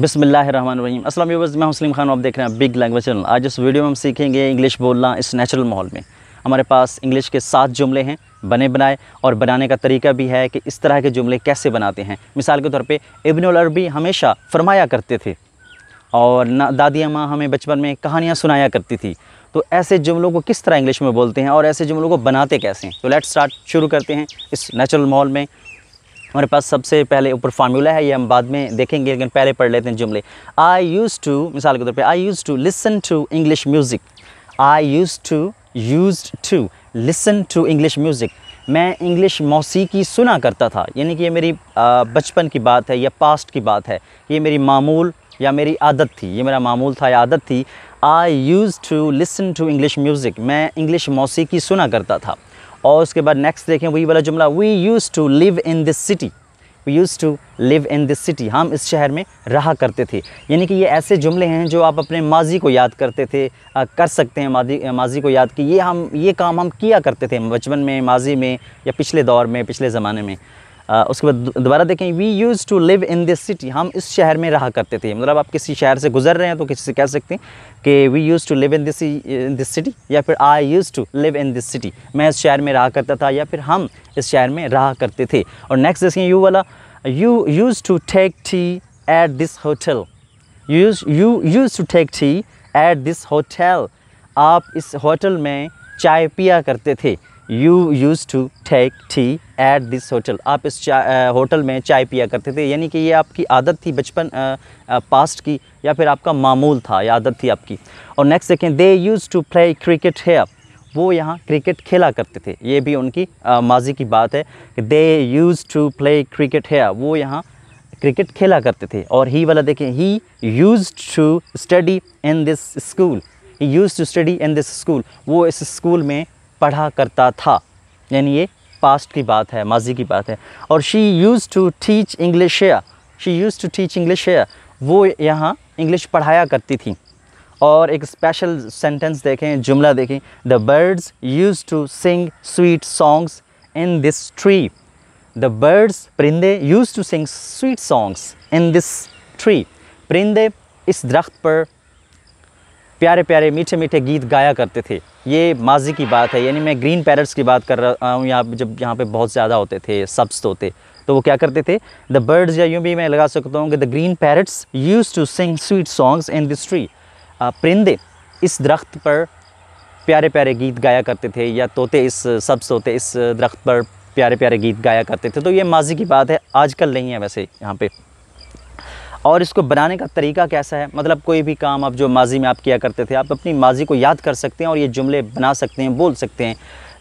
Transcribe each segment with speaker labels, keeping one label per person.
Speaker 1: बिसमीम असल मैं हसलीम खान आप देख रहे हैं बिग लैंग्वेज चैनल आज इस वीडियो में हम सीखेंगे इंग्लिश बोलना इस नेचुरल माहौल में हमारे पास इंग्लिश के सात जुमले हैं बने बनाए और बनाने का तरीका भी है कि इस तरह के जुमले कैसे बनाते हैं मिसाल के तौर पे इबन अरबी हमेशा फरमाया करते थे और दादी माँ हमें बचपन में कहानियाँ सुनाया करती थी तो ऐसे जुमलों को किस तरह इंग्लिश में बोलते हैं और ऐसे जुमलों को बनाते कैसे हैं तो लेट स्टार्ट शुरू करते हैं इस नेचुरल माहौल में हमारे पास सबसे पहले ऊपर फार्मूला है ये हम बाद में देखेंगे लेकिन पहले पढ़ लेते हैं जुमले आई यूज़ टू मिसाल के तौर पर I use to listen to English music I use to use to listen to English music मैं इंग्लिश मौसीकी सुना करता था यानी कि ये मेरी बचपन की बात है या पास्ट की बात है ये मेरी मामूल या मेरी आदत थी ये मेरा मामूल था या आदत थी I use to listen to English music मैं इंग्लिश मौसीकी सुना करता था और उसके बाद नेक्स्ट देखें वही वाला जुमला we use to live in this city we use to live in this city हम इस शहर में रहा करते थे यानी कि ये ऐसे जुमले हैं जो आप अपने माजी को याद करते थे आ, कर सकते हैं माजी माजी को याद कि ये हम ये काम हम किया करते थे बचपन में माजी में या पिछले दौर में पिछले ज़माने में उसके बाद दोबारा देखें we use to live in this city हम इस शहर में रहा करते थे मतलब आप किसी शहर से गुजर रहे हैं तो किसी से कह सकते हैं कि we use to live in this in this city या फिर I use to live in this city मैं इस शहर में रहा करता था या फिर हम इस शहर में रहा करते थे और नेक्स्ट देखें यू वाला you use to take tea at this hotel use you use to take tea at this hotel आप इस होटल में चाय पिया करते थे you use to take tea at this hotel आप इस होटल में चाय पिया करते थे यानी कि ये आपकी आदत थी बचपन पास्ट की या फिर आपका मामूल था या आदत थी आपकी और नेक्स्ट देखें they use to play cricket है वो यहाँ क्रिकेट खेला करते थे ये भी उनकी आ, माजी की बात है they use to play cricket है वो यहाँ क्रिकेट खेला करते थे और ही वाला देखें he use to study in this school he use to study in this school वो इस स्कूल में पढ़ा करता था यानी ये पास्ट की बात है माजी की बात है और she use to teach English here she use to teach English here वो यहाँ इंग्लिश पढ़ाया करती थी और एक स्पेशल सेंटेंस देखें जुमला देखें the birds use to sing sweet songs in this tree the birds परिंदे use to sing sweet songs in this tree परिंदे इस दरख्त पर प्यारे प्यारे मीठे मीठे गीत गाया करते थे ये माजी की बात है यानी मैं ग्रीन पैरट्स की बात कर रहा हूँ यहाँ जब यहाँ पे बहुत ज़्यादा होते थे सब्स तो होते तो वो क्या करते थे द बर्ड्स या यूँ भी मैं लगा सकता हूँ कि the green parrots use to sing sweet songs in this tree परिंदे इस दरख्त पर प्यारे प्यारे गीत गाया करते थे या तोते इस सब्स तोते इस दरख्त पर प्यारे प्यारे गीत गाया करते थे तो ये माजी की बात है आजकल नहीं है वैसे यहाँ पे और इसको बनाने का तरीका कैसा है मतलब कोई भी काम आप जो माजी में आप किया करते थे आप अपनी माजी को याद कर सकते हैं और ये जुमले बना सकते हैं बोल सकते हैं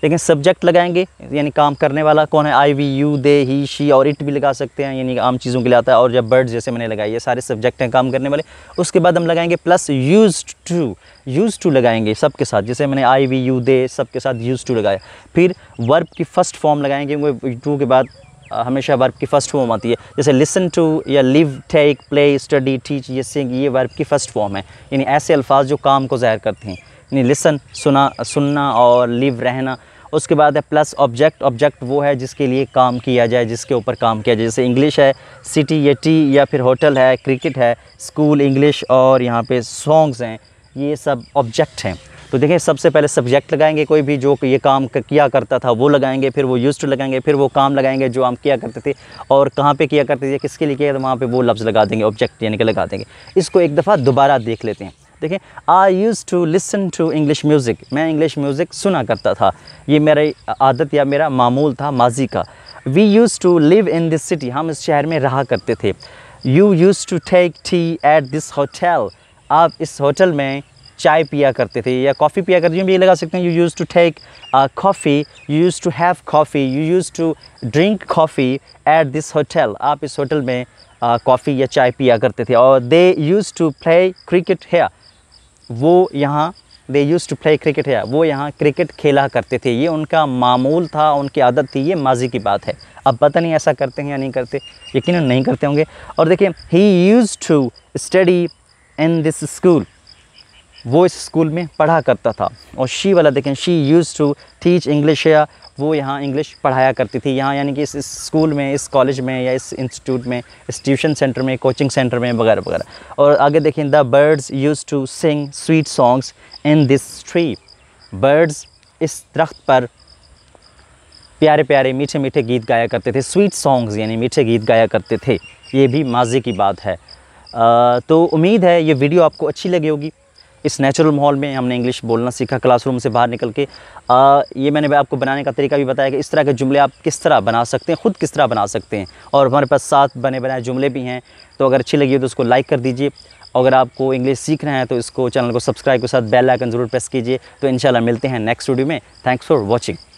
Speaker 1: लेकिन सब्जेक्ट लगाएंगे यानी काम करने वाला कौन है I we you they he she और इट भी लगा सकते हैं यानी आम चीज़ों के लिए आता है और जब बर्ड्स जैसे मैंने लगाई ये सारे सब्जेक्ट हैं काम करने वाले उसके बाद हम लगाएंगे plus use to use to लगाएंगे सबके साथ जैसे मैंने आई वी यू दे सबके साथ यूज़ टू लगाया फिर वर्ब की फ़र्स्ट फॉर्म लगाएंगे टू के बाद हमेशा वर्ब की फ़र्स्ट फॉर्म आती है जैसे लिसन टू या live take play study teach ये सिंग ये वर्ब की फ़र्स्ट फॉर्म है यानी ऐसे अल्फाज जो काम को ज़ाहिर करते हैं यानी लिसन सुना सुनना और लिव रहना उसके बाद है प्लस ऑब्जेक्ट ऑब्जेक्ट वो है जिसके लिए काम किया जाए जिसके ऊपर काम किया जाए जैसे इंग्लिश है सिटी या टी या फिर होटल है क्रिकेट है स्कूल इंग्लिश और यहाँ पे सॉन्ग्स हैं ये सब ऑब्जेक्ट हैं तो देखें सबसे पहले सब्जेक्ट लगाएंगे कोई भी जो ये काम किया करता था वो लगाएंगे फिर वो यूज टू लगाएंगे फिर वो काम लगाएंगे जो हम किया करते थे और कहाँ पर किया करते थे किसके लिए किया था वहाँ पर वो लफ्ज़ लगा देंगे ऑब्जेक्ट यानी कि लगा देंगे इसको एक दफ़ा दोबारा देख लेते हैं देखें I use to listen to English music मैं इंग्लिश म्यूज़िक सुना करता था ये मेरी आदत या मेरा मामूल था माजी का we use to live in this city हम इस शहर में रहा करते थे you use to take tea at this hotel आप इस होटल में चाय पिया करते थे या कॉफ़ी पिया करते थे भी ये लगा सकते हैं you use to take coffee you use to have coffee you use to drink coffee at this hotel आप इस होटल में कॉफ़ी uh, या चाय पिया करते थे और they use to play cricket है वो यहाँ they use to play cricket है वो यहाँ क्रिकेट खेला करते थे ये उनका मामूल था उनकी आदत थी ये माजी की बात है अब पता नहीं ऐसा करते हैं या नहीं करते यकीन नहीं करते होंगे और देखिए he use to study in this school वो इस स्कूल में पढ़ा करता था और शी वाला देखें she use to teach English या वो यहाँ इंग्लिश पढ़ाया करती थी यहाँ यानी कि इस, स्कूल में इस कॉलेज में या इस इंस्टीट्यूट में इस ट्यूशन सेंटर में कोचिंग सेंटर में वगैरह वगैरह और आगे देखें the birds use to sing sweet songs in this tree birds इस दरख्त पर प्यारे प्यारे मीठे मीठे गीत गाया करते थे स्वीट सॉन्ग्स यानी मीठे गीत गाया करते थे ये भी माजी की बात है आ, तो उम्मीद है ये वीडियो आपको अच्छी लगी होगी इस नेचुरल माहौल में हमने इंग्लिश बोलना सीखा क्लासरूम से बाहर निकल के आ, ये मैंने भी आपको बनाने का तरीका भी बताया कि इस तरह के जुमले आप किस तरह बना सकते हैं ख़ुद किस तरह बना सकते हैं और हमारे पास साथ बने बनाए जुमले भी हैं तो अगर अच्छी लगी हो तो उसको लाइक कर दीजिए अगर आपको इंग्लिश सीखना है तो इसको चैनल को सब्सक्राइब के साथ बेल आइकन ज़रूर प्रेस कीजिए तो इन मिलते हैं नेक्स्ट वीडियो में थैंक्स फॉर वॉचिंग